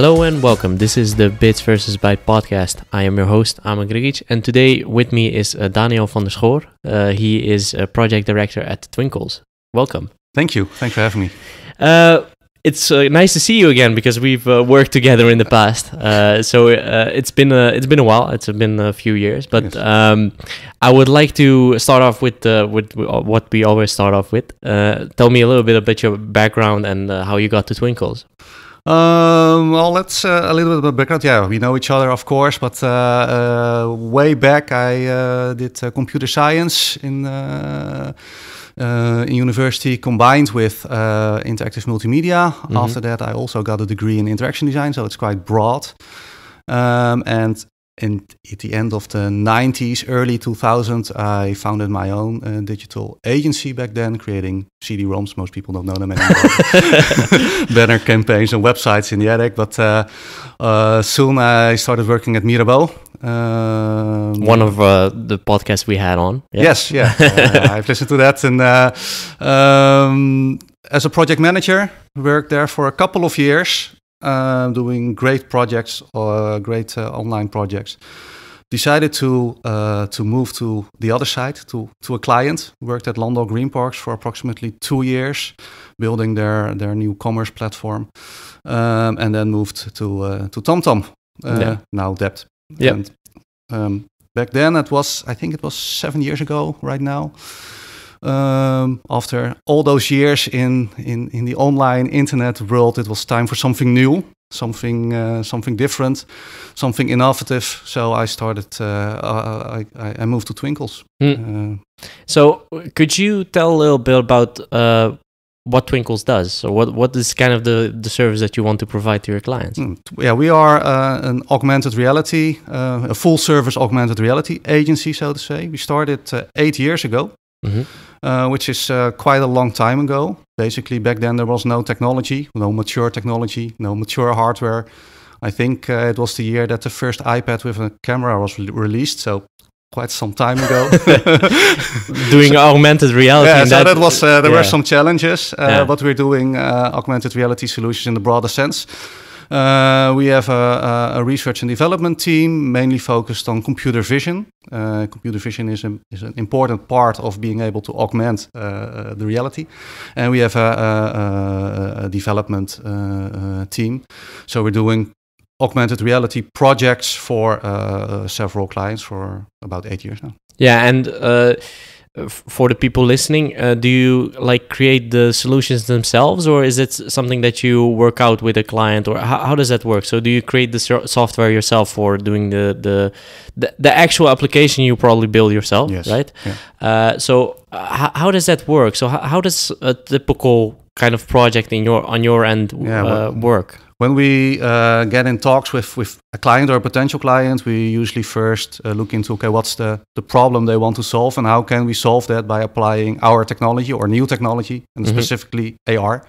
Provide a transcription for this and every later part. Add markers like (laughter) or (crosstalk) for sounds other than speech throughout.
Hello and welcome. This is the Bits versus Byte podcast. I am your host, Amon Grigic, and today with me is uh, Daniel van der Schoor. Uh, he is a uh, project director at Twinkles. Welcome. Thank you. Thanks for having me. Uh, it's uh, nice to see you again because we've uh, worked together in the past. so it's been a, it's been a while. It's been a few years, but yes. um, I would like to start off with with what we always start off with. tell me a little bit about your background and how you got to Twinkles. Um, well, that's uh, a little bit of background. Yeah, we know each other, of course, but uh, uh, way back I uh, did uh, computer science in, uh, in university combined with interactive multimedia. Mm-hmm. After that, I also got a degree in interaction design, so it's quite broad. Um, and and at the end of the 90s, early 2000s, I founded my own uh, digital agency back then, creating CD-ROMs. Most people don't know them anymore. (laughs) Banner campaigns and websites in the attic. But uh, uh, soon I started working at Mirabeau. Um, One of uh, the podcasts we had on. Yeah. Yes, yeah. (laughs) Uh, I've listened to that. And uh, um, as a project manager, worked there for a couple of years. Uh, doing great projects or great uh, online projects. Decided to uh, to move to the other side to to a client. Worked at Landau Green Parks for approximately two years, building their their new commerce platform, um, and then moved to to TomTom. Yeah. Now Debt. Yeah. Um, back then it was I think it was seven years ago. Right now um, after all those years in, in, in the online internet world, it was time for something new, something, uh, something different, something innovative. So I started, uh, uh I, I moved to Twinkles. Mm. Uh, so could you tell a little bit about uh, what Twinkles does. So what what is kind of the the service that you want to provide to your clients? Hmm. Yeah, we are uh, an augmented reality, uh, a full service augmented reality agency, so to say. We started uh, eight years ago. Mm -hmm. Uh, which is uh, quite a long time ago. Basically, back then there was no technology, no mature technology, no mature hardware. I think uh, it was the year that the first iPad with a camera was re released. So quite some time ago (laughs) doing so, augmented reality yeah, so that, was uh, there yeah. were some challenges uh, yeah. but we're doing augmented reality solutions in the broader sense uh, we have a, a, research and development team mainly focused on computer vision. Uh, computer vision is, a, is, an important part of being able to augment uh, the reality. And we have a, a development uh, uh, team. So we're doing augmented reality projects for uh, several clients for about eight years now. Yeah, and for the people listening, uh, do you like create the solutions themselves, or is it something that you work out with a client, or how, how does that work? So, do you create the so software yourself for doing the, the, the the actual application you probably build yourself, yes. right? Yeah. Uh, so, uh, how does that work? So, how, how does a typical kind of project in your on your end yeah, uh, well, work? when we uh, get in talks with, with a client or a potential client, we usually first uh, look into okay, what's the, the problem they want to solve and how can we solve that by applying our technology or new technology and mm-hmm. specifically AR.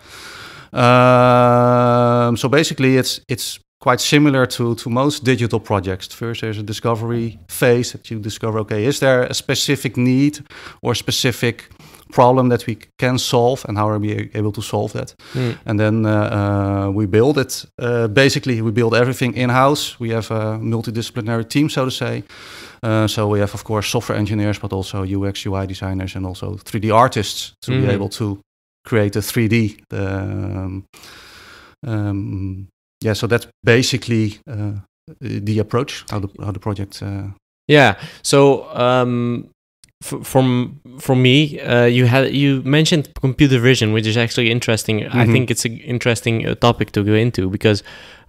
Um, so basically, it's it's quite similar to, to most digital projects. First, there's a discovery phase that you discover okay, is there a specific need or specific problem that we can solve and how are we able to solve that. Mm. And then uh, uh, we build it. Uh, basically, we build everything in house. We have a multidisciplinary team, so to say. Uh, so we have, of course, software engineers, but also UX, UI designers, and also 3D artists to mm. be hmm. able to create a 3D. Um, um, yeah, so that's basically uh, the approach how the how the project. Uh, yeah. So. Um from from me uh, you had you mentioned computer vision which is actually interesting mm -hmm. i mm-hmm. think it's an interesting uh, topic to go into because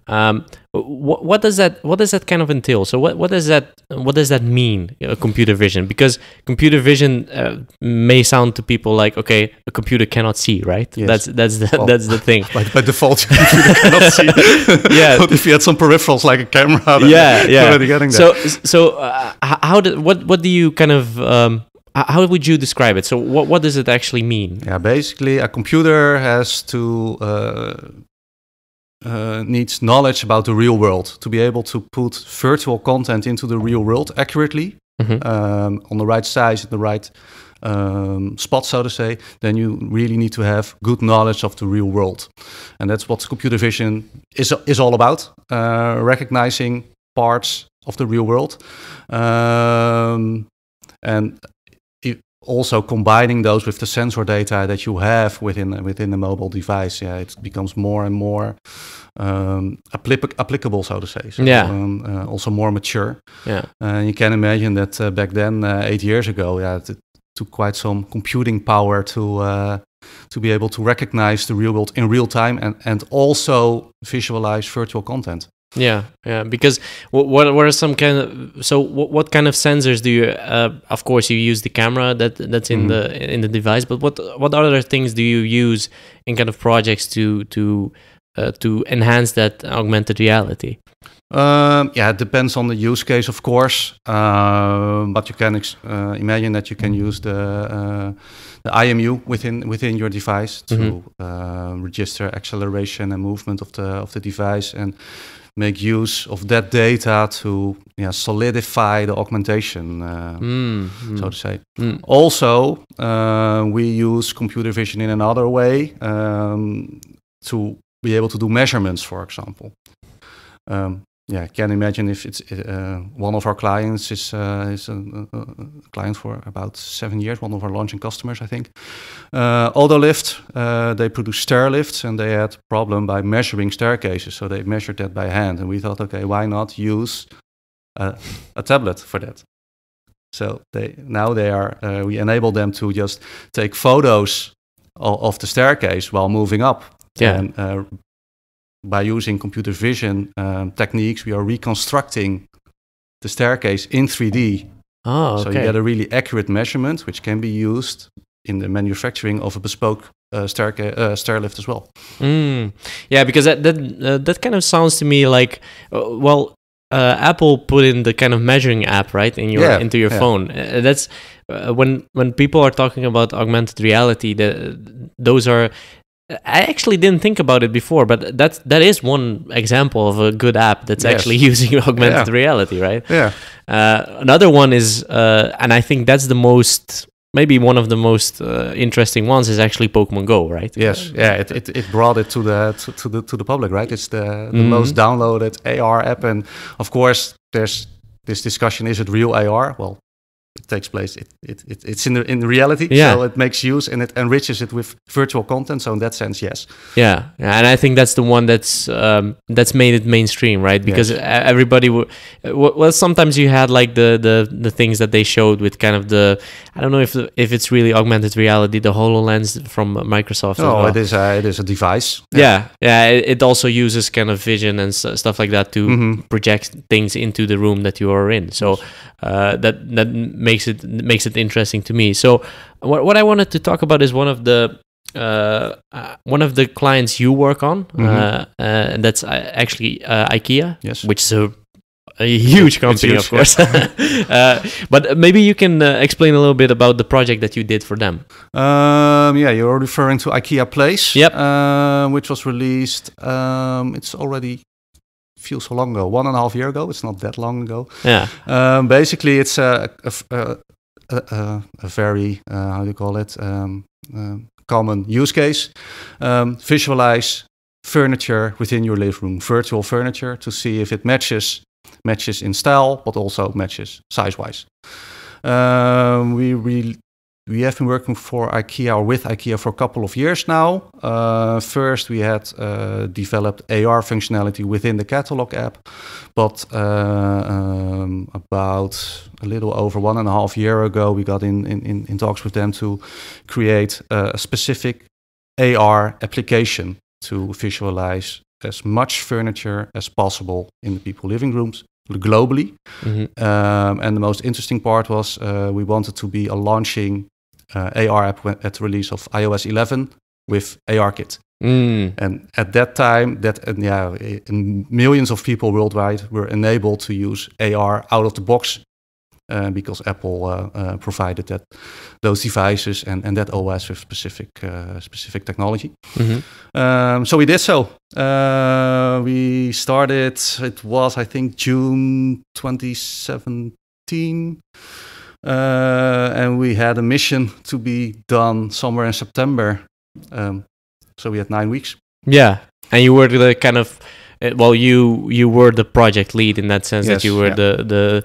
um, what, what, does that what does that kind of entail? So what, what does that what does that mean? Uh, computer vision, because computer vision uh, may sound to people like okay, a computer cannot see, right? Yes. That's that's the, well, that's the thing. (laughs) By, by default, your (laughs) computer cannot see. (laughs) yeah. but if you had some peripherals like a camera, yeah, yeah. Already getting there. So so uh, how did what what do you kind of um, how would you describe it? So, what, what does it actually mean? Yeah, basically, a computer has to uh, uh, needs knowledge about the real world to be able to put virtual content into the real world accurately mm-hmm. um, on the right size, the right um, spot, so to say, then you really need to have good knowledge of the real world. And that's what computer vision is, is all about uh, recognizing parts of the real world. Um, and also combining those with the sensor data that you have within within the mobile device, yeah, it becomes more and more um, applicable, so to say. So, yeah. Um, uh, also more mature. Yeah. And uh, you can imagine that uh, back then, uh, eight years ago, yeah, it, it, took quite some computing power to uh, to be able to recognize the real world in real time and and also visualize virtual content. Yeah, yeah. Because what what, what are some kind of so what, what kind of sensors do you? Uh, of course, you use the camera that that's in mm. the mm-hmm. in the device. But what what other things do you use in kind of projects to to uh, to enhance that augmented reality? Um, yeah, it depends on the use case, of course. Uh, but you can uh, imagine that you can use the uh, the IMU within within your device to mm -hmm. register acceleration and movement of the of the device, and make use of that data to yeah, solidify the augmentation, uh, mm, mm. so to say. Mm. Also, uh, we use computer vision in another way um, to be able to do measurements, for example. Um, yeah, I can imagine if it's uh, one of our clients is uh, is a, a, client for about seven years, one of our launching customers, I think. Uh, Autolift, uh, they produce stair lifts, and they had problem by measuring staircases, so they measured that by hand, and we thought, okay, why not use a, a tablet for that? So they now they are uh, we enable them to just take photos of, of the staircase while moving up yeah. and uh, by using computer vision um, techniques, we are reconstructing the staircase in 3D. Oh, okay. So you get a really accurate measurement, which can be used in the manufacturing of a bespoke uh, stair, uh, lift as well. Mm. Yeah, because that that uh, that kind of sounds to me like uh, well, uh, Apple put in the kind of measuring app right in your yeah, into your yeah. phone. Uh, that's when when people are talking about augmented reality, the, those are I actually didn't think about it before, but that's that is one example of a good app that's yes. actually (laughs) using augmented yeah. reality, right? Yeah. Uh, another one is, uh, and I think that's the most maybe one of the most uh, interesting ones is actually Pokemon Go, right? Yes, yeah, it, it, it brought it to the to, to, the to the public, right? It's the, the mm-hmm. most downloaded AR app, and of course, there's this discussion: is it real AR? Well, takes place. It, it, it, it's in the, in reality, yeah. so it makes use and it enriches it with virtual content. So in that sense, yes. Yeah, and I think that's the one that's um, that's made it mainstream, right? Because yes. everybody, w- well, sometimes you had like the, the the things that they showed with kind of the I don't know if if it's really augmented reality, the Hololens from Microsoft. Oh, well. it is a, it is a device. Yeah, yeah. yeah it, also uses kind of vision and stuff like that to mm-hmm. project things into the room that you are in. So uh, that that makes makes it makes it interesting to me. So what what I wanted to talk about is one of the uh, uh one of the clients you work on, uh, mm-hmm. uh, and that's uh, actually IKEA, yes. which is a a huge company, huge, of course. Yeah. (laughs) uh, but maybe you can uh, explain a little bit about the project that you did for them. Um, yeah, you're referring to IKEA Place, yep. Uh, which was released. Um, it's already feels so long ago, one and a half year ago. It's not that long ago. Yeah. Um, basically, it's a a, a, a, a very uh, how do you call it um, uh, common use case. Um, visualize furniture within your living room, virtual furniture, to see if it matches matches in style, but also matches size wise. Um, we re we have been working for IKEA or with IKEA for a couple of years now. Uh, first, we had uh, developed AR functionality within the catalog app, but uh, um, about a little over one and a half year ago, we got in, in, in talks with them to create a specific AR application to visualize as much furniture as possible in the people living rooms globally. Mm-hmm. Um, and the most interesting part was uh, we wanted to be a launching uh, AR app at the release of iOS 11 with ARKit. Mm. And at that time, that and yeah, millions of people worldwide were enabled to use AR out of the box uh, because Apple uh, uh, provided that those devices and, and that OS with specific specific technology. Mm -hmm. um, so we did so. we started. It was I think June 2017. Uh, and we had a mission to be done somewhere in September. Um, so we had nine weeks. Yeah, and you were the kind of uh, well you you were the project lead in that sense yes, that you were yeah. the the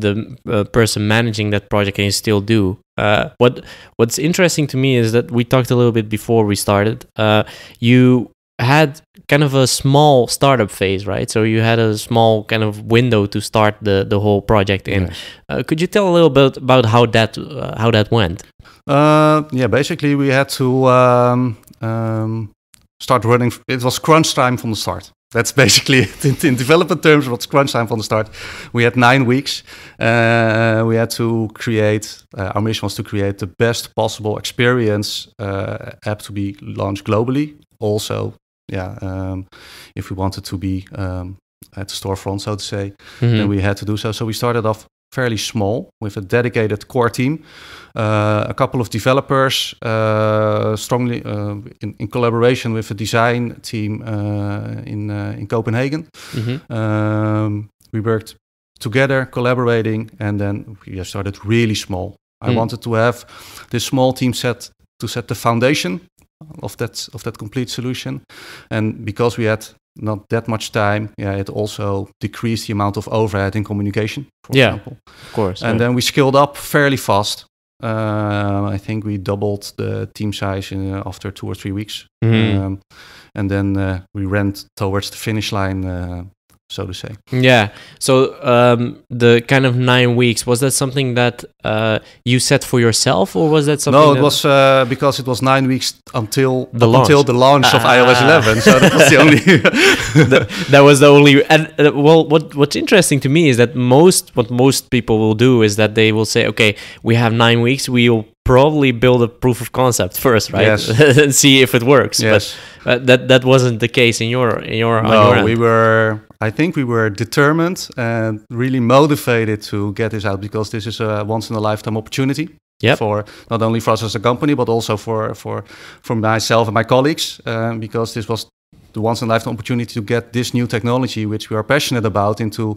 the uh, person managing that project and you still do uh, what what's interesting to me is that we talked a little bit before we started uh, you had kind of a small startup phase right so you had a small kind of window to start the the whole project in yes. Uh, could you tell a little bit about how that uh, how that went yeah basically we had to um, um, start running it was crunch time from the start that's basically (laughs) it in, in developer terms. What's crunch time from the start? We had nine weeks. Uh, we had to create. Uh, our mission was to create the best possible experience uh, app to be launched globally. Also, yeah, um, if we wanted to be um, at the storefront, so to say, mm -hmm. then mm-hmm. we had to do so. So we started off fairly small with a dedicated core team, uh, a couple of developers, uh, strongly uh, in, in, collaboration with a design team uh, in uh, in Copenhagen. Mm -hmm. um, we worked together, collaborating, and then we started really small. Mm. I wanted to have this small team set to set the foundation of that of that complete solution, and because we had not that much time, yeah, it also decreased the amount of overhead in communication, for yeah, example. Of course. And then we scaled up fairly fast. Uh, I think we doubled the team size in, uh, after two or three weeks. Mm-hmm. Um, and then uh, we ran towards the finish line uh, so to say. Yeah. So um, the kind of nine weeks was that something that uh, you set for yourself, or was that something? No, it was uh, because it was nine weeks until the launch. until the launch ah. of iOS ah. 11. So that was the only. (laughs) (laughs) the, that was the only. And uh, well, what what's interesting to me is that most what most people will do is that they will say, okay, we have nine weeks. We'll probably build a proof of concept first, right? Yes. (laughs) and see if it works. Yes. But that that wasn't the case in your in your. No, your we were I think we were determined and really motivated to get this out because this is a once in a lifetime opportunity. Yep. for not only for us as a company, but also for for for myself and my colleagues, um, because this was the once in a lifetime opportunity to get this new technology, which we are passionate about, into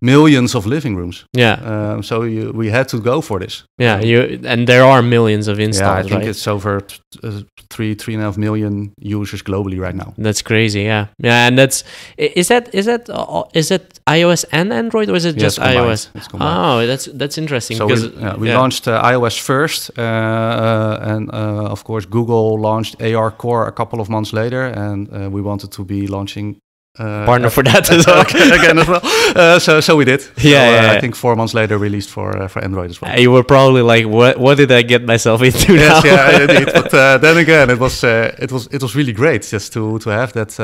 millions of living rooms. Yeah. Um, so you, we had to go for this. Yeah. You and there are millions of installs. Yeah, I think right? it's over uh, three three and a half million users globally right now. That's crazy. Yeah. Yeah, and that's is that is that uh, is it iOS and Android or is it yes, just combined. iOS? It's combined. Oh, that's that's interesting. So because, we, yeah, we yeah. launched uh, iOS first, uh, uh, and uh, of course Google launched AR Core a couple of months later, and we want wanted to be launching uh, partner for that (laughs) as well. again as well. Uh, so so we did. (laughs) Yeah, so, uh, yeah, I think four months later released for uh, for Android as well. you were probably like, what what did I get myself into yes, now? yeah, indeed. But uh, (laughs) then again, it was uh, it was it was really great just to to have that.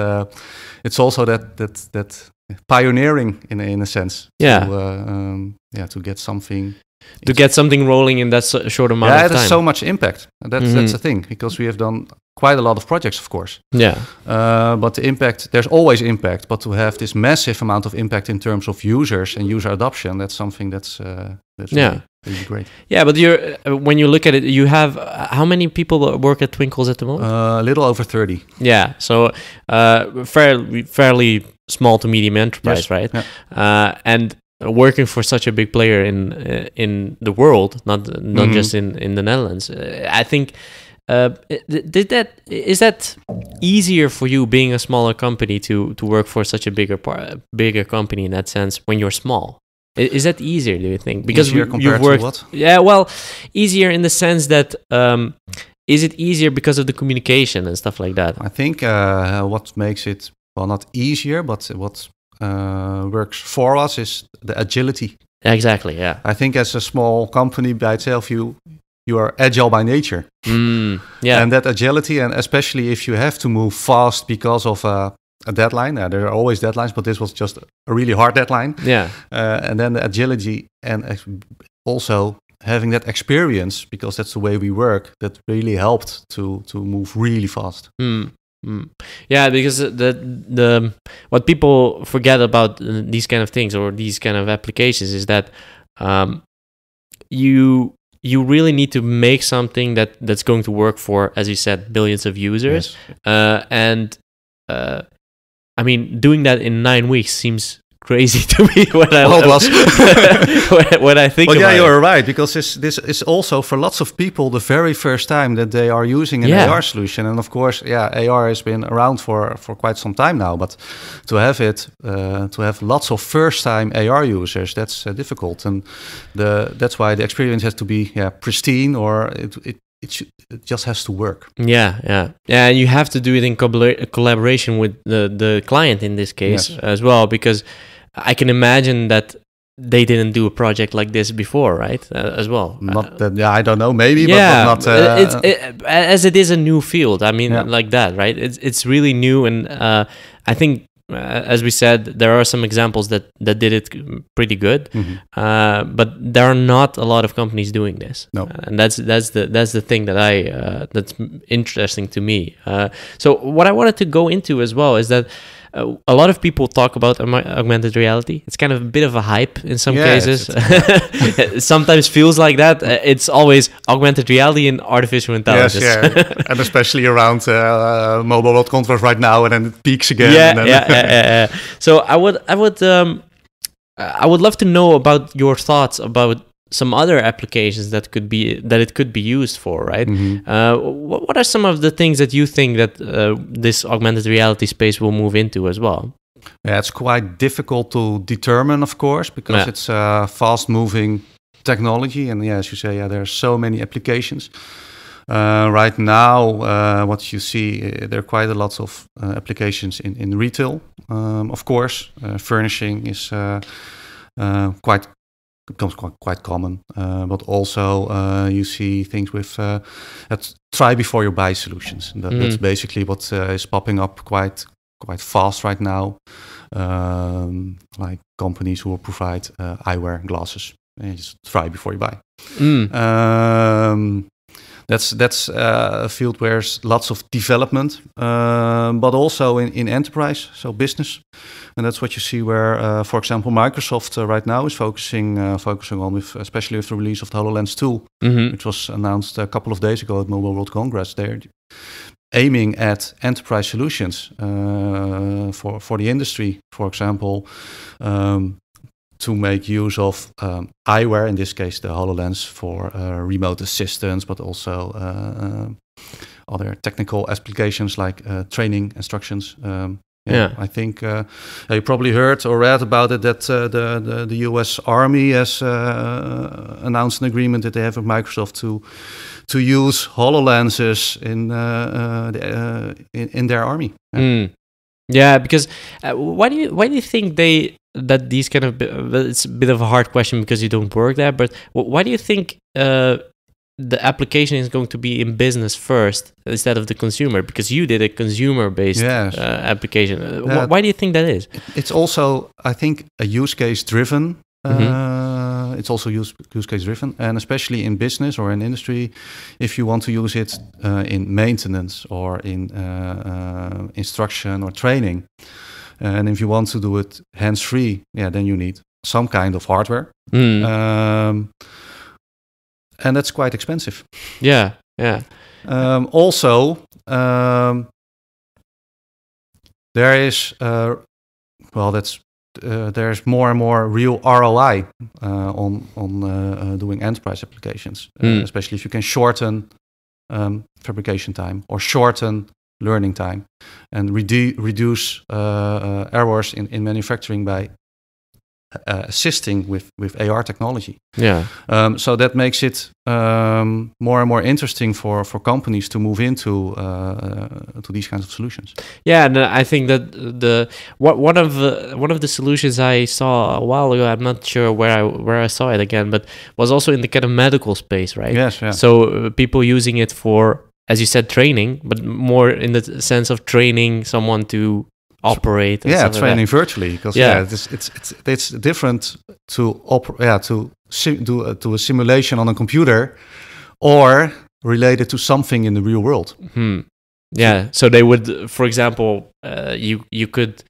it's also that that that pioneering in in a sense. Yeah. To, um, yeah, to get something to get something rolling in that short amount yeah, of time. Yeah, so much impact. That's mm -hmm. that's the thing because we have done quite a lot of projects, of course. Yeah. Uh, but the impact, there's always impact, but to have this massive amount of impact in terms of users and user adoption, that's something that's uh, that's yeah. Really, really great. Yeah, but you're uh, when you look at it, you have uh, how many people work at Twinkles at the moment? Uh, a little over thirty. Yeah, so uh, fairly fairly small to medium enterprise, yes. right? Yeah. and uh, working for such a big player in uh, in the world, not not mm-hmm. just in in the Netherlands. Uh, I think uh, did that is that easier for you being a smaller company to to work for such a bigger part bigger company in that sense when you're small. Is that easier? Do you think? Because easier you've worked, yeah. Well, easier in the sense that. Um, is it easier because of the communication and stuff like that? I think uh, what makes it well not easier, but what uh, works for us is the agility. Exactly. Yeah. I think as a small company by itself, you you are agile by nature. Mm, yeah. And that agility, and especially if you have to move fast because of a, a deadline. Uh, there are always deadlines, but this was just a really hard deadline. Yeah. Uh, and then the agility and also having that experience because that's the way we work that really helped to to move really fast. Mm. Mm. Yeah, because the the what people forget about uh, these kind of things or these kind of applications is that um, you you really need to make something that that's going to work for, as you said, billions of users. Yes. Uh, and uh, I mean, doing that in nine weeks seems crazy (laughs) to me when I well, was (laughs) when, when, I think. Well, yeah, you're it. right because this this is also for lots of people the very first time that they are using an yeah. AR solution, and of course, yeah, AR has been around for for quite some time now, but to have it uh, to have lots of first time AR users, that's uh, difficult, and the that's why the experience has to be yeah pristine or it, it it, should, it, just has to work. Yeah, yeah, yeah. And you have to do it in collaboration with the the client in this case yes. as well, because I can imagine that they didn't do a project like this before, right? Uh, as well. Not that yeah, I don't know, maybe, yeah, but, not. Uh, it's, it, as it is a new field. I mean, yeah. like that, right? It's it's really new, and uh, I think. Uh, as we said, there are some examples that, that did it pretty good, mm-hmm. Uh, but there are not a lot of companies doing this. No, uh, and that's that's the that's the thing that I that's interesting to me. so what I wanted to go into as well is that a lot of people talk about augmented reality. It's kind of a bit of a hype in some cases. (laughs) sometimes feels like that. Uh, it's always augmented reality and artificial intelligence. Yes, yeah. (laughs) and especially around uh, uh, Mobile World Conference right now, and then it peaks again. Yeah, yeah, yeah, yeah, yeah, So I would, I would, um, I would love to know about your thoughts about some other applications that could be that it could be used for, right? Mm-hmm. Uh, what, what are some of the things that you think that uh, this augmented reality space will move into as well? Yeah, it's quite difficult to determine, of course, because yeah. it's uh, fast-moving technology, and yeah, as you say, yeah, there are so many applications. Uh, right now, uh, what you see, uh, there are quite a lot of uh, applications in, in retail, um, of course. Uh, furnishing is uh, quite becomes quite, quite common. Uh, but also, uh, you see things with uh, try before you buy solutions. That, mm. That's basically what uh, is popping up quite quite fast right now. Um, like companies who will provide uh, eyewear glasses. And just try before you buy. Mm. Um, that's that's uh, a field where there's lots of development, uh, but also in, in enterprise, so business, and that's what you see where, uh, for example, Microsoft right now is focusing focusing on with especially with the release of the Hololens 2, mm-hmm. which was announced a couple of days ago at Mobile World Congress. There, aiming at enterprise solutions uh, for, for the industry, for example, um, to make use of um, eyewear, in this case the HoloLens for uh, remote assistance, but also uh, uh other technical applications like uh, training instructions. Um, yeah, yeah, I think uh, you probably heard or read about it that the, the, the U.S. Army has announced an agreement that they have with Microsoft to to use Hololenses in the, in, in, their army. Yeah. Mm. Yeah, because uh, why do you why do you think they that these kind of it's a bit of a hard question because you don't work there but why do you think uh, the application is going to be in business first instead of the consumer because you did a consumer based yes. uh, application yeah. Uh, why do you think that is it's also i think a use case driven mm -hmm. uh, mm-hmm. it's also use, use case driven and especially in business or in industry if you want to use it uh, in maintenance or in uh, instruction or training uh, and if you want to do it hands free, yeah, then you need some kind of hardware. Mm. Um, and that's quite expensive. Yeah, yeah. Um, also, um, there is uh, well, that's uh, there's more and more real ROI uh, on on uh, uh, doing enterprise applications, mm. especially if you can shorten um, fabrication time or shorten learning time and redu reduce uh, uh, errors in, in manufacturing by uh, assisting with with AR technology. Yeah. Um, so that makes it um, more and more interesting for for companies to move into uh, uh to these kinds of solutions. Yeah, and I think that the what one of the one of the solutions I saw a while ago. I'm not sure where I where I saw it again, but was also in the kind of medical space, right? Yes. Yeah. So people using it for as you said, training, but more in the sense of training someone to operate. yeah, training like virtually because yeah. yeah, it's, it's it's it's different to oper- yeah to do uh, to a simulation on a computer or related to something in the real world. Hmm. Yeah, so they would, for example, uh, you you could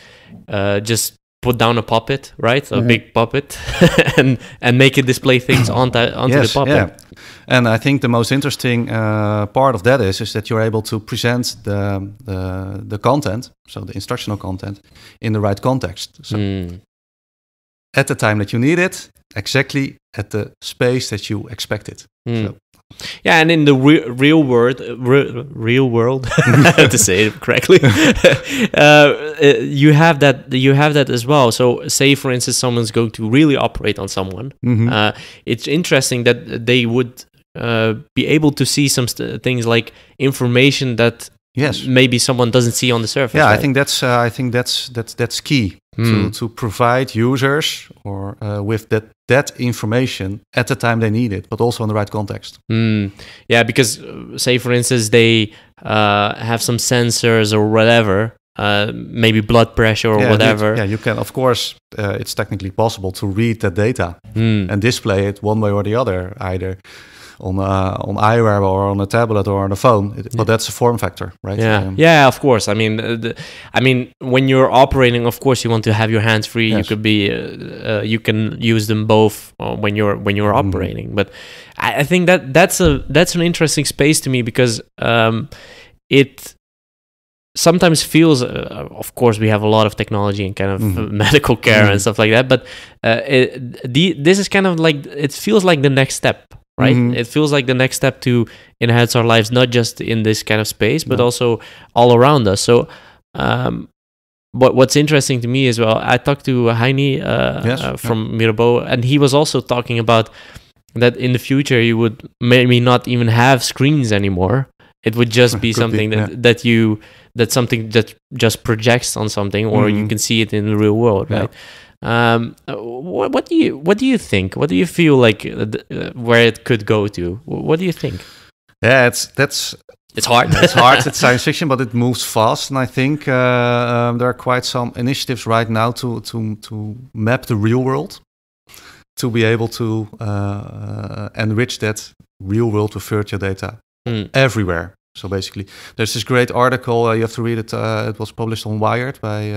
uh, just put down a puppet, right? A mm-hmm. big puppet, (laughs) and and make it display things (clears throat) onto onto yes, the puppet. Yeah. And I think the most interesting uh, part of that is is that you're able to present the, the, the content, so the instructional content, in the right context. So mm. at the time that you need it, exactly at the space that you expect it. Mm. So. Yeah, and in the re- real world, uh, re- real world, (laughs) to say it correctly, (laughs) uh, uh, you have that you have that as well. So, say for instance, someone's going to really operate on someone. Mm-hmm. Uh, it's interesting that they would uh, be able to see some things like information that yes maybe someone doesn't see on the surface yeah right? i think that's uh, i think that's that's that's key mm. to, hmm. to provide users or uh, with that that information at the time they need it but also in the right context mm. yeah because uh, say for instance they uh, have some sensors or whatever uh, maybe blood pressure or yeah, whatever. Yeah, you can. Of course, uh, it's technically possible to read that data mm. and display it one way or the other, either on uh, on eyewear or on a tablet or on a phone. It, yeah. But that's a form factor, right? Yeah, um, yeah, of course. I mean, uh, the, I mean, when you're operating, of course, you want to have your hands free. Yes. You could be, uh, uh, you can use them both uh, when you're when you're mm-hmm. operating. Mm. But I, I, think that that's a that's an interesting space to me because um, it sometimes feels uh, uh of course we have a lot of technology and kind of mm-hmm. (laughs) medical care mm-hmm. and stuff like that but uh, it, the, this is kind of like it feels like the next step right? Mm-hmm. It feels like the next step to enhance our lives, not just in this kind of space, but no. also all around us. So, um, what's interesting to me as well, I talked to Heini uh, yes, uh, from yeah. Mirabeau, and he was also talking about that in the future you would maybe not even have screens anymore. It would just (laughs) be something be, that yeah. that you that something that just projects on something, or mm-hmm. you can see it in the real world, right? Um, what, what, do you what do you think? What do you feel like uh, uh where it could go to? What do you think? Yeah, it's that's it's hard. (laughs) it's hard. It's science (laughs) fiction, but it moves fast, and I think uh, um, there are quite some initiatives right now to to to map the real world, to be able to uh, uh enrich that real world with virtual data mm. everywhere. So basically, there's this great article. Uh, you have to read it. Uh, it was published on Wired by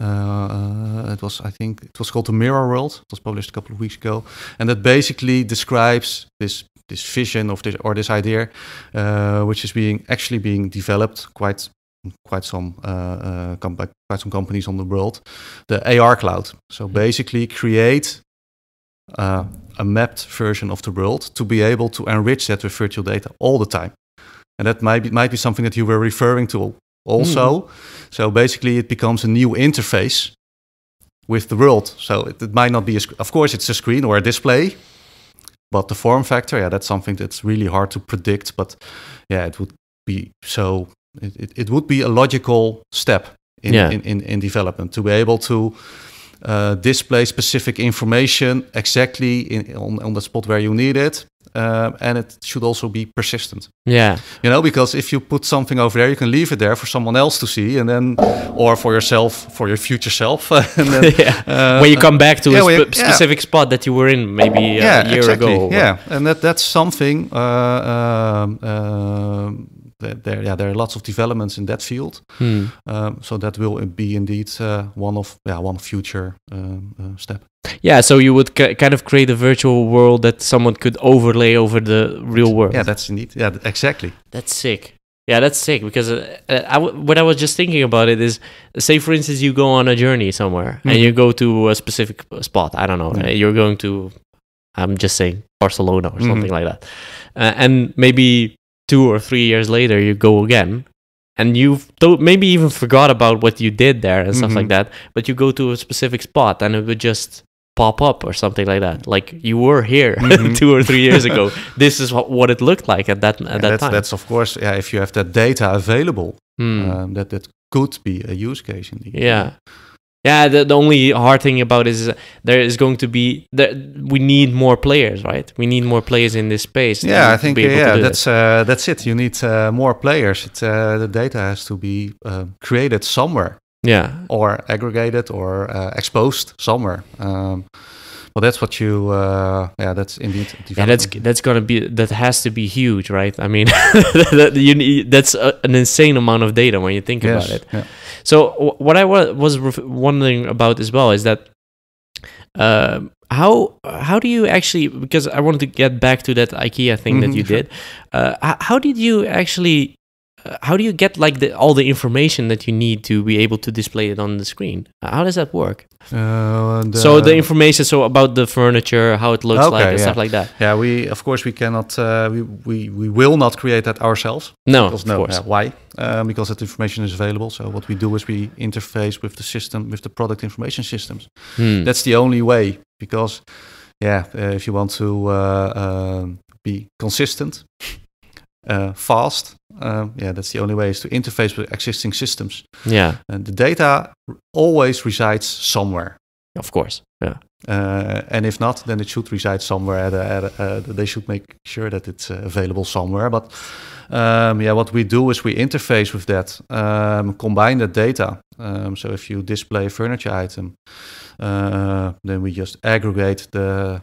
uh, uh, it was, I think, it was called The Mirror World. It was published a couple of weeks ago, and that basically describes this this vision of this or this idea, uh, which is being actually being developed quite quite some uh, uh by quite some companies on the world, the AR cloud. So hmm. basically, create uh, a mapped version of the world to be able to enrich that with virtual data all the time. And that might be, might be something that you were referring to also. Mm. So basically, it becomes a new interface with the world. So it, it might not be, a of course, it's a screen or a display, but the form factor, yeah, that's something that's really hard to predict. But yeah, it would be so. It, it, it would be a logical step in, yeah. in, in, in, development to be able to uh, display specific information exactly in, on, on the spot where you need it uh, and it should also be persistent. Yeah, you know, because if you put something over there, you can leave it there for someone else to see, and then, or for yourself, for your future self. (laughs) then, (laughs) yeah, uh, when you come back to yeah, a sp- yeah. specific spot that you were in maybe uh, yeah, a year exactly. ago. Yeah, and that that's something. Uh, uh um, there, yeah, there are lots of developments in that field. Hmm. Um, so that will be indeed uh, one of yeah one future um, uh, step. Yeah, so you would ca- kind of create a virtual world that someone could overlay over the real world. Yeah, that's indeed. Yeah, exactly. That's sick. Yeah, that's sick because uh, uh, I w- what I was just thinking about it is, say for instance, you go on a journey somewhere mm-hmm. and hmm. you go to a specific spot. I don't know. Mm-hmm. You're going to, I'm just saying Barcelona or hmm. something mm-hmm. like that, uh, and maybe two or three years later you go again and you've th- maybe even forgot about what you did there and stuff mm-hmm. like that but you go to a specific spot and it would just pop up or something like that like you were here (laughs) mm-hmm. two or three years ago (laughs) this is what, what it looked like at that at that that's, time that's of course yeah if you have that data available mm. um, that that could be a use case indeed yeah yeah, the, the only hard thing about is there is going to be that we need more players, right? We need more players in this space. Yeah, I think yeah, that's uh, that's it. You need uh, more players. It, uh, the data has to be uh, created somewhere. Yeah, or aggregated or uh, exposed somewhere. Um, well, that's what you. Uh, yeah, that's indeed. Yeah, that's that's gonna be that has to be huge, right? I mean, (laughs) that, you need, that's a, an insane amount of data when you think yes, about it. Yeah. So w- what I wa- was wondering about as well is that. Uh, how how do you actually because I wanted to get back to that IKEA thing mm-hmm, that you sure. did. Uh, how did you actually how do you get like the, all the information that you need to be able to display it on the screen? Uh, how does that work? Uh, the so the information, so about the furniture, how it looks okay, like, and yeah. stuff like that. Yeah, we of course we cannot, uh, we, we we will not create that ourselves. No, because no, why? Um, because that information is available. So what we do is we interface with the system, with the product information systems. Hmm. That's the only way. Because yeah, uh, if you want to be consistent uh, fast. Eh, yeah, that's the only way is to interface with existing systems. Yeah. And the data always resides somewhere. Of course. Yeah. Uh, and if not, then it should reside somewhere. At a, at a, uh, they should make sure that it's eh, available somewhere. But um, yeah, what we do is we interface with that, um, combine the data. Um, so if you display a furniture item, uh, then we just aggregate the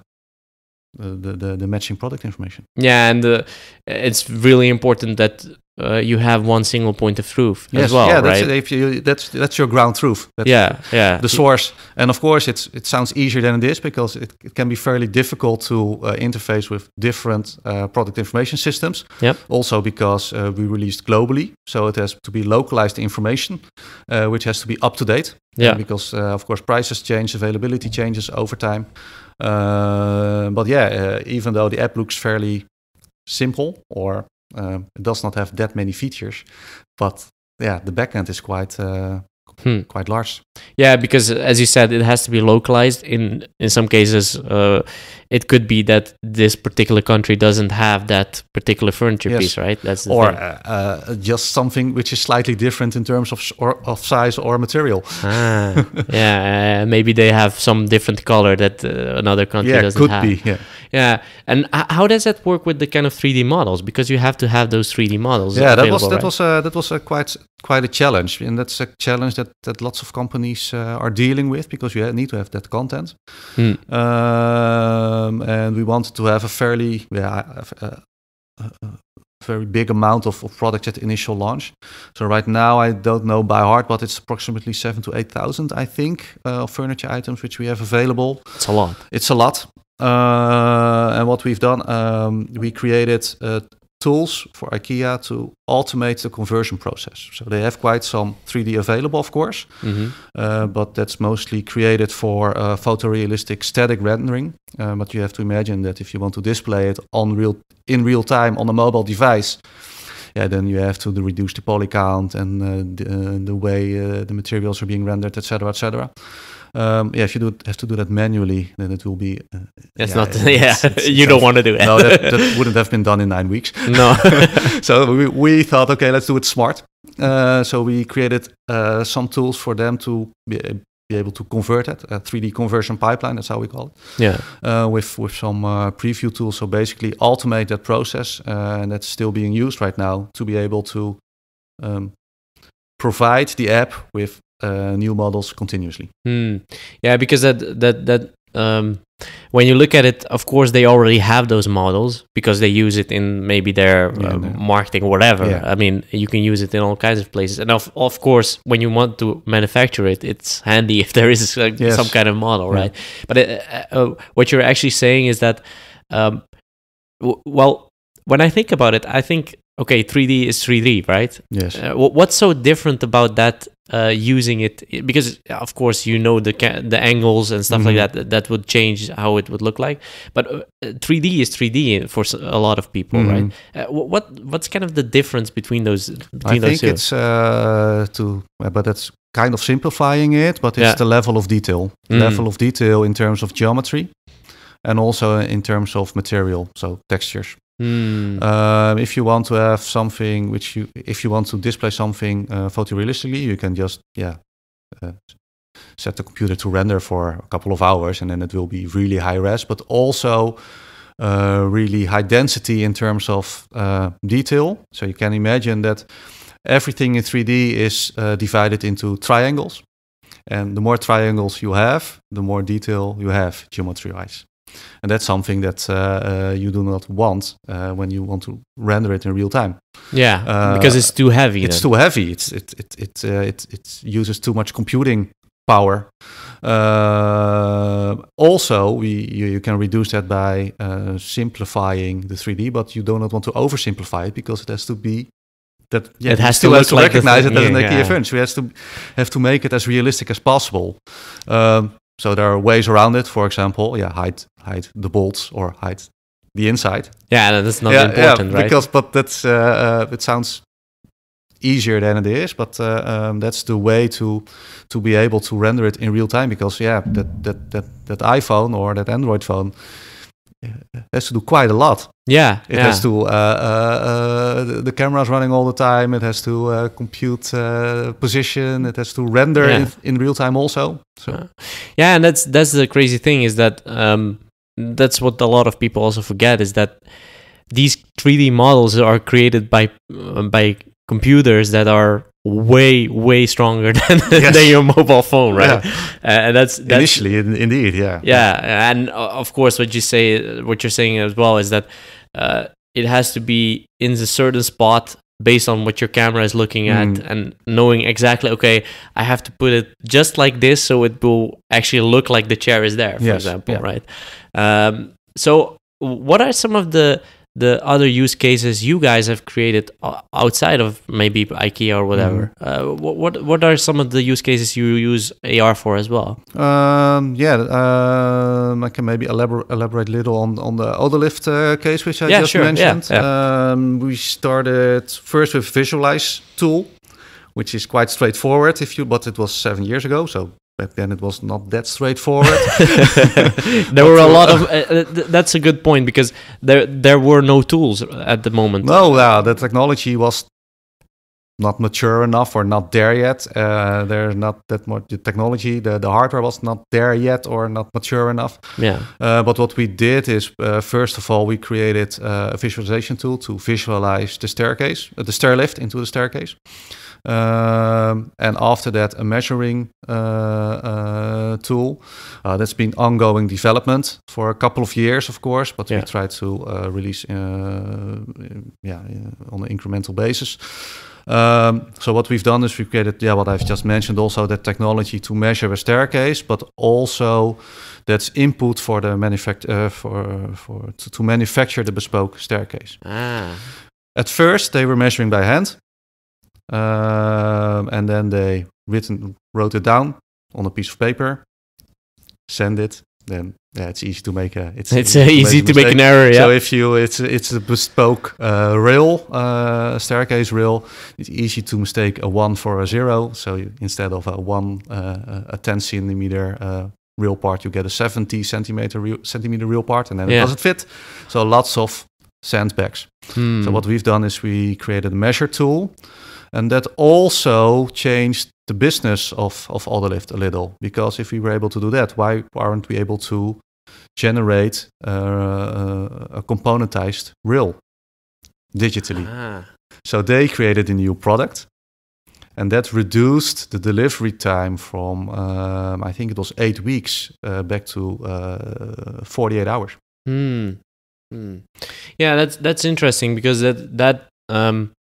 the, the, the matching product information. Yeah, and uh, it's really important that uh, you have one single point of truth yes, as well, yeah, right? That's, you, that's that's your ground truth. That's yeah, yeah. The source, and of course, it's it sounds easier than it is because it, it can be fairly difficult to uh, interface with different uh, product information systems. Yep. Also, because uh, we released globally, so it has to be localized information, uh, which has to be up to date. Yeah. Because of course, prices change, availability changes over time. but yeah, even though the app looks fairly simple or um, it does not have that many features, but yeah, the backend is quite uh, hmm. quite large. Yeah, because as you said, it has to be localized. In in some cases, uh, it could be that this particular country doesn't have that particular furniture yes. piece, right? That's or uh, uh, just something which is slightly different in terms of or, of size or material. Ah, yeah, (laughs) maybe they have some different color that uh, another country yeah, doesn't could have. Be, yeah, yeah, and how does that work with the kind of 3D models? Because you have to have those 3D models. Yeah, that was that right? was uh, that was uh, quite quite a challenge, and that's a challenge that that lots of companies uh, are dealing with because you need to have that content, hmm. um, and we wanted to have a fairly yeah. Uh, very big amount of, of products at initial launch. So right now, I don't know by heart, but it's approximately seven to eight thousand, I think, uh, furniture items which we have available. It's a lot. It's a lot, uh, and what we've done, um, we created uh, tools for IKEA to automate the conversion process. So they have quite some 3D available, of course, mm-hmm. uh, but that's mostly created for uh, photorealistic static rendering. Uh, but you have to imagine that if you want to display it on real in real time on a mobile device, yeah, then you have to reduce the poly count and uh, the, the, way the materials are being rendered, etc., etc. Um, yeah, if you do have to do that manually, then it will be. Uh, it's yeah, not. It's, (laughs) yeah, it's, it's, you don't want to do it. no, that, that, wouldn't have been done in nine weeks. (laughs) No. (laughs) so we, we thought, okay, let's do it smart. Uh, so we created uh, some tools for them to be, be able to convert it, a 3D conversion pipeline. That's how we call it. Yeah. Uh, with with some uh, preview tools, so basically automate that process, uh, and that's still being used right now to be able to um, provide the app with uh, new models continuously. Hmm. Yeah, because that that that um, when you look at it, of course they already have those models because they use it in maybe their yeah, uh, marketing, whatever. Yeah. I mean, you can use it in all kinds of places, and of of course, when you want to manufacture it, it's handy (laughs) if there is yes. some kind of model, yeah. right? But uh, uh, uh, what you're actually saying is that, um, w- well, when I think about it, I think okay, 3D is 3D, right? Yes. Uh, what's so different about that uh, using it because of course you know the ca- the angles and stuff mm-hmm. like that that would change how it would look like but uh, 3d is 3d for a lot of people mm-hmm. right uh, what what's kind of the difference between those between i those think two? it's uh to uh, but that's kind of simplifying it but it's yeah. the level of detail mm-hmm. level of detail in terms of geometry and also in terms of material so textures Mm. Um, if you want to have something which you, if you want to display something uh, photorealistically, you can just yeah uh, set the computer to render for a couple of hours, and then it will be really high res, but also uh, really high density in terms of uh, detail. So you can imagine that everything in 3D is uh, divided into triangles, and the more triangles you have, the more detail you have geometry-wise. And that's something that uh, uh, you do not want uh, when you want to render it in real time. Yeah, because it's too heavy. It's then. too heavy. It's, it, it, it, it, it uses too much computing power. Uh, also, we, you, you, can reduce that by uh, simplifying the 3D, but you do not want to oversimplify it because it has to be that yeah, it has to, has to like recognize it as an yeah. key event. So you have to have to make it as realistic as possible. Um, so there are ways around it. For example, yeah, hide hide the bolts or hide the inside. Yeah, that's not yeah, important, yeah, right? Because but that's uh, uh, it sounds easier than it is, but uh, um, that's the way to to be able to render it in real time. Because yeah, that that that that iPhone or that Android phone has to do quite a lot. Yeah, it yeah. has to. Uh, uh, uh, the, the camera's running all the time. It has to uh, compute uh, position. It has to render yeah. in, in, real time also. So, uh, yeah, and that's that's the crazy thing is that um, that's what a lot of people also forget is that these 3D models are created by by computers that are way way stronger (laughs) than, yes. than your mobile phone right yeah. Uh, and that's, that's initially in, indeed yeah yeah and uh, of course what you say what you're saying as well is that uh, it has to be in a certain spot based on what your camera is looking at mm. and knowing exactly okay i have to put it just like this so it will actually look like the chair is there for yes. example yeah. right um, so what are some of the the other use cases you guys have created outside of maybe IKEA or whatever. Mm. Uh, what, what what are some of the use cases you use AR for as well? Um, yeah, um, I can maybe elaborate elaborate a little on on the Odolift uh, case which I yeah, just sure. mentioned. Yeah, yeah. Um, we started first with Visualize tool, which is quite straightforward if you, but it was seven years ago, so back then it was not that straightforward. (laughs) there were a lot of. (laughs) Uh, uh, th that's a good point because there there were no tools at the moment. No, yeah, the technology was not mature enough or not there yet. Uh, there's not that much the technology, the, the hardware was not there yet or not mature enough. Yeah. Uh, but what we did is, uh, first of all, we created uh, a visualization tool to visualize the staircase, uh, the stair lift into the staircase. Um, and after that, a measuring uh, tool. that's been ongoing development for a couple of years, of course, but yeah. we try to release yeah, on an incremental basis. Um, so what we've done is we've created, yeah, what I've just mentioned, also that technology to measure a staircase, but also that's input for the manufact uh, for for to, to, manufacture the bespoke staircase. Ah. At first, they were measuring by hand, um, and then they written wrote it down on a piece of paper, send it, then yeah, it's easy to make a it's, it's easy, uh, easy to, make, make an error. Yeah. So if you it's it's a bespoke uh, rail uh, staircase rail, it's easy to mistake a one for a zero. So you, instead of a one uh, a ten centimeter uh, rail part, you get a seventy centimeter real, centimeter rail part, and then yeah. it doesn't fit. So lots of sandbags. Hmm. So what we've done is we created a measure tool, and that also changed the business of of Autolift a little because if we were able to do that, why aren't we able to generate uh, uh a componentized reel digitally? Ah. So they created a new product, and that reduced the delivery time from um, I think it was eight weeks uh, back to uh, 48 hours. Hmm. Hmm. Yeah, that's that's interesting because that that um,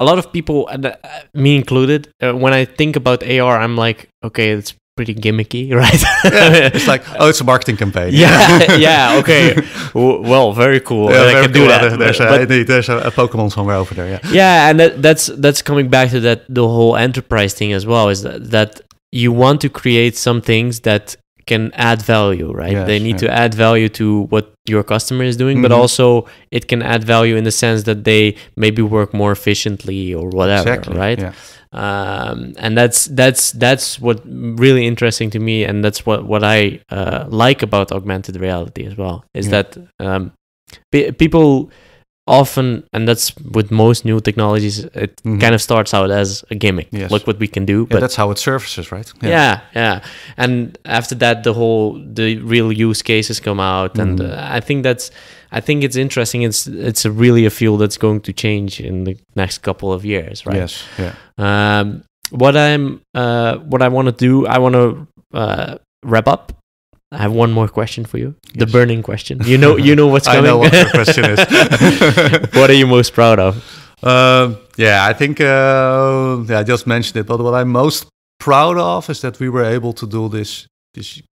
a lot of people, uh, me included, uh, when I think about AR, I'm like, okay, it's pretty gimmicky, (laughs) right? yeah, it's like, oh, it's a marketing campaign. Yeah, (laughs) yeah, okay. W- well, very cool. Yeah, I can cool. do that. There's, but, a, but, there's a, a, Pokemon somewhere over there. Yeah, yeah, and that, that's that's coming back to that the whole enterprise thing as well. Is that, that you want to create some things that can add value, right? Yeah, they need sure. to add value to what your customer is doing, mm-hmm. but also it can add value in the sense that they maybe work more efficiently or whatever, exactly. right? Yeah. Um, and that's that's that's what really interesting to me, and that's what what I uh, like about augmented reality as well is yeah. that um, people often and that's with most new technologies it mm-hmm. kind of starts out as a gimmick yes. look what we can do yeah, but that's how it surfaces right yeah. yeah. yeah and after that the whole the real use cases come out mm-hmm. and uh, i think that's i think it's interesting it's it's a really a field that's going to change in the next couple of years right yes yeah um what i'm uh what i want to do i want to uh wrap up I have one more question for you. Yes. The burning question. You know, you know what's coming. (laughs) I know what the question is. (laughs) what are you most proud of? Uh, yeah, I think uh, yeah, I just mentioned it. But what I'm most proud of is that we were able to do this this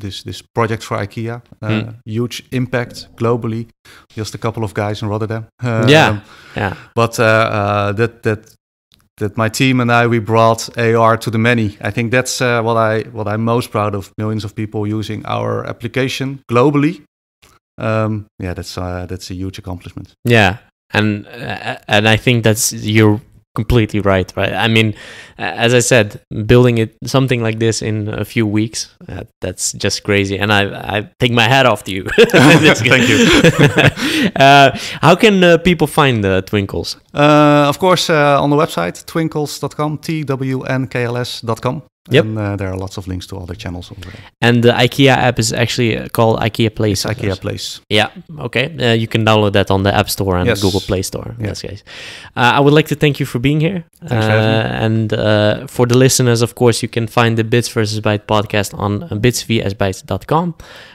this this project for IKEA. Uh, hmm. Huge impact globally. Just a couple of guys in Rotterdam. yeah, um, yeah. But uh, uh, that that that my team and I we brought AR to the many. I think that's uh, what I what I'm most proud of. Millions of people using our application globally. Um, yeah, that's uh, that's a huge accomplishment. Yeah, and uh, and I think that's you're completely right right i mean as i said building it something like this in a few weeks uh, that's just crazy and i i take my hat off to you (laughs) (laughs) thank you (laughs) uh, how can uh, people find the uh, twinkles uh, of course on the website twinkles.com t-w-n-k-l-s.com Yep. And uh, there are lots of links to other channels over there. And the IKEA app is actually uh, called IKEA Place. It's IKEA Place. Yeah. Okay. Uh, you can download that on the App Store and yes. Google Play Store in yes. this case. Uh, I would like to thank you for being here. Thanks for uh, And uh, for the listeners, of course, you can find the Bits versus Byte podcast on bitsvsbytes.com,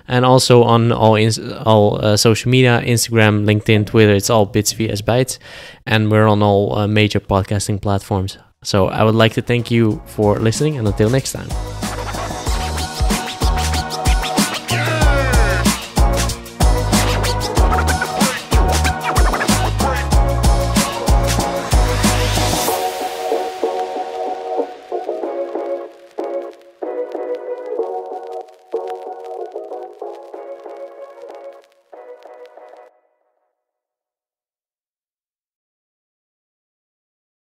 and also on all in- all social media Instagram, LinkedIn, Twitter. It's all bits vs bytes. And we're on all major podcasting platforms. So I would like to thank you for listening, and until next time.